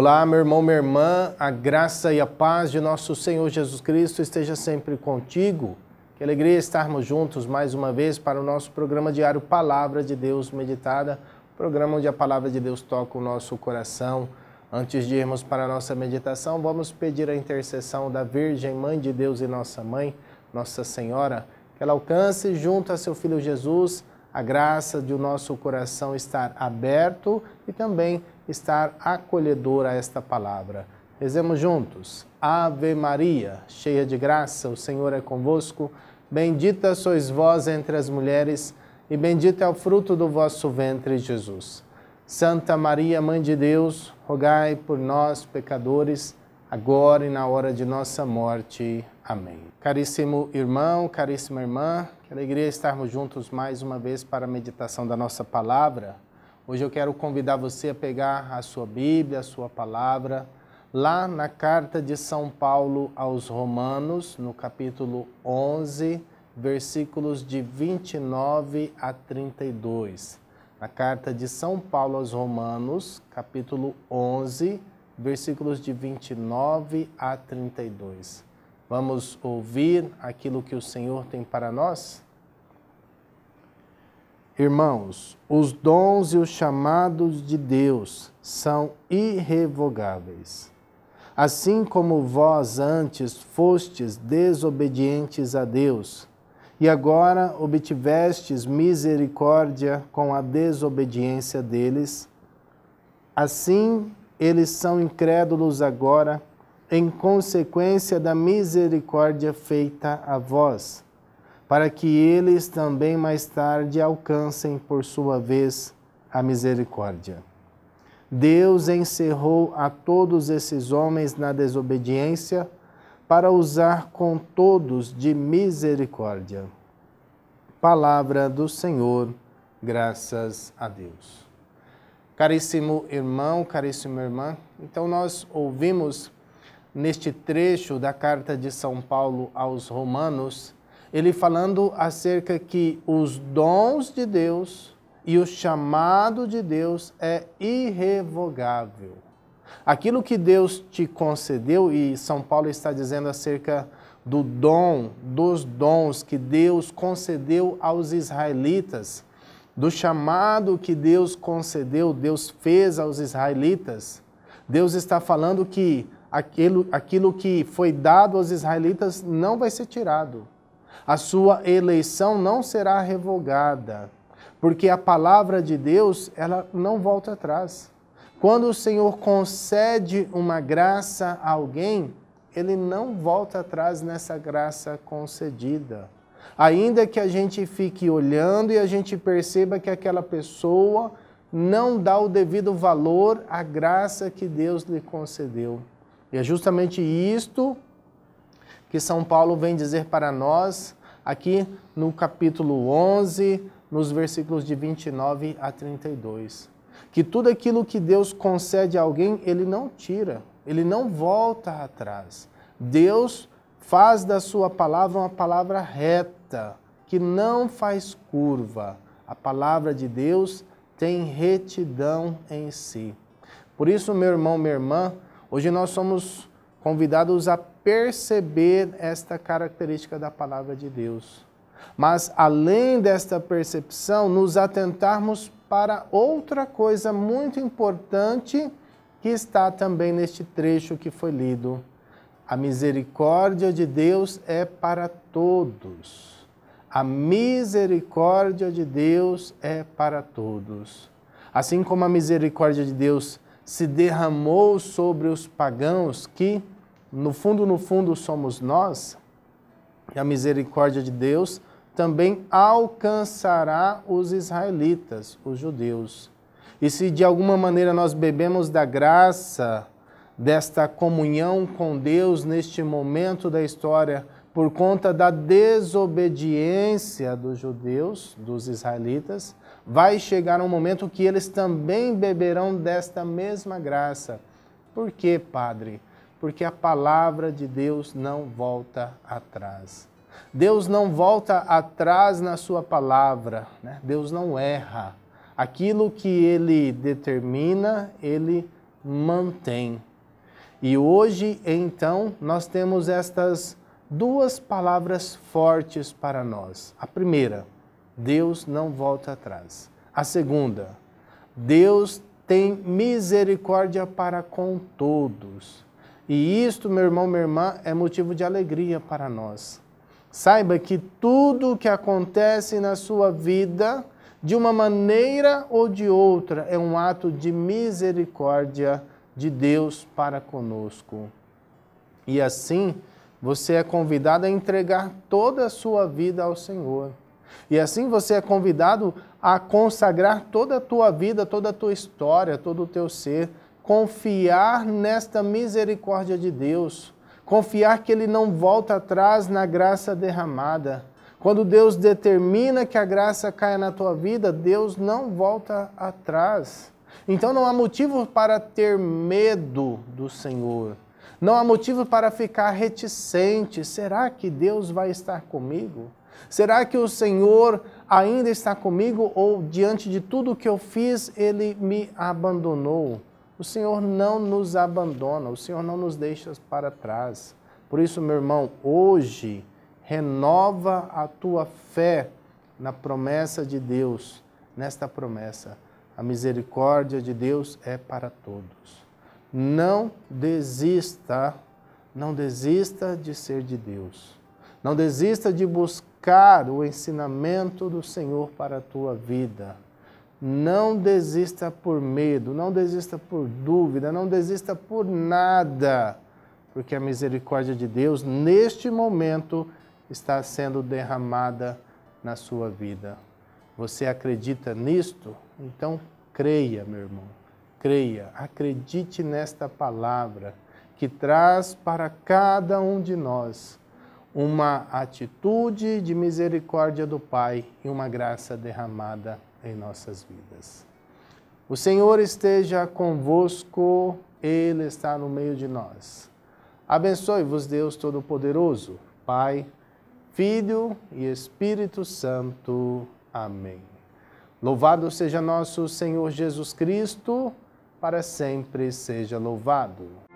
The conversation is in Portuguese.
Olá, meu irmão, minha irmã, a graça e a paz de nosso Senhor Jesus Cristo esteja sempre contigo. Que alegria estarmos juntos mais uma vez para o nosso programa diário Palavra de Deus Meditada, programa onde a palavra de Deus toca o nosso coração. Antes de irmos para a nossa meditação, vamos pedir a intercessão da Virgem Mãe de Deus e nossa mãe, Nossa Senhora, que ela alcance junto a seu filho Jesus a graça de o nosso coração estar aberto e também estar acolhedor a esta palavra. Rezemos juntos. Ave Maria, cheia de graça, o Senhor é convosco. Bendita sois vós entre as mulheres, e bendito é o fruto do vosso ventre, Jesus. Santa Maria, Mãe de Deus, rogai por nós, pecadores, agora e na hora de nossa morte. Amém. Caríssimo irmão, caríssima irmã, que alegria estarmos juntos mais uma vez para a meditação da nossa palavra. Hoje eu quero convidar você a pegar a sua Bíblia, a sua palavra, lá na carta de São Paulo aos Romanos, no capítulo 11, versículos de 29 a 32. Na carta de São Paulo aos Romanos, capítulo 11, versículos de 29 a 32. Vamos ouvir aquilo que o Senhor tem para nós? Irmãos, os dons e os chamados de Deus são irrevogáveis. Assim como vós antes fostes desobedientes a Deus, e agora obtivestes misericórdia com a desobediência deles, assim eles são incrédulos agora, em consequência da misericórdia feita a vós para que eles também mais tarde alcancem por sua vez a misericórdia. Deus encerrou a todos esses homens na desobediência para usar com todos de misericórdia. Palavra do Senhor, graças a Deus. Caríssimo irmão, caríssima irmã, então nós ouvimos neste trecho da carta de São Paulo aos Romanos ele falando acerca que os dons de Deus e o chamado de Deus é irrevogável. Aquilo que Deus te concedeu, e São Paulo está dizendo acerca do dom, dos dons que Deus concedeu aos israelitas, do chamado que Deus concedeu, Deus fez aos israelitas. Deus está falando que aquilo, aquilo que foi dado aos israelitas não vai ser tirado a sua eleição não será revogada, porque a palavra de Deus, ela não volta atrás. Quando o Senhor concede uma graça a alguém, ele não volta atrás nessa graça concedida. Ainda que a gente fique olhando e a gente perceba que aquela pessoa não dá o devido valor à graça que Deus lhe concedeu. E é justamente isto que São Paulo vem dizer para nós aqui no capítulo 11, nos versículos de 29 a 32. Que tudo aquilo que Deus concede a alguém, ele não tira, ele não volta atrás. Deus faz da sua palavra uma palavra reta, que não faz curva. A palavra de Deus tem retidão em si. Por isso, meu irmão, minha irmã, hoje nós somos convidados a perceber esta característica da palavra de Deus. Mas, além desta percepção, nos atentarmos para outra coisa muito importante que está também neste trecho que foi lido. A misericórdia de Deus é para todos. A misericórdia de Deus é para todos. Assim como a misericórdia de Deus se derramou sobre os pagãos que no fundo, no fundo, somos nós, e a misericórdia de Deus também alcançará os israelitas, os judeus. E se de alguma maneira nós bebemos da graça desta comunhão com Deus neste momento da história, por conta da desobediência dos judeus, dos israelitas, vai chegar um momento que eles também beberão desta mesma graça. Por quê, Padre? porque a palavra de Deus não volta atrás. Deus não volta atrás na sua palavra, né? Deus não erra. Aquilo que ele determina, ele mantém. E hoje, então, nós temos estas duas palavras fortes para nós. A primeira, Deus não volta atrás. A segunda, Deus tem misericórdia para com todos. E isto, meu irmão, minha irmã, é motivo de alegria para nós. Saiba que tudo o que acontece na sua vida, de uma maneira ou de outra, é um ato de misericórdia de Deus para conosco. E assim, você é convidado a entregar toda a sua vida ao Senhor. E assim você é convidado a consagrar toda a tua vida, toda a tua história, todo o teu ser confiar nesta misericórdia de Deus, confiar que Ele não volta atrás na graça derramada. Quando Deus determina que a graça caia na tua vida, Deus não volta atrás. Então não há motivo para ter medo do Senhor. Não há motivo para ficar reticente. Será que Deus vai estar comigo? Será que o Senhor ainda está comigo ou diante de tudo que eu fiz, ele me abandonou? O Senhor não nos abandona, o Senhor não nos deixa para trás. Por isso, meu irmão, hoje renova a tua fé na promessa de Deus, nesta promessa. A misericórdia de Deus é para todos. Não desista, não desista de ser de Deus. Não desista de buscar o ensinamento do Senhor para a tua vida. Não desista por medo, não desista por dúvida, não desista por nada, porque a misericórdia de Deus, neste momento, está sendo derramada na sua vida. Você acredita nisto? Então, creia, meu irmão, creia, acredite nesta palavra que traz para cada um de nós uma atitude de misericórdia do Pai e uma graça derramada em nossas vidas. O Senhor esteja convosco, Ele está no meio de nós. Abençoe-vos, Deus Todo-Poderoso, Pai, Filho e Espírito Santo. Amém. Louvado seja nosso Senhor Jesus Cristo, para sempre seja louvado.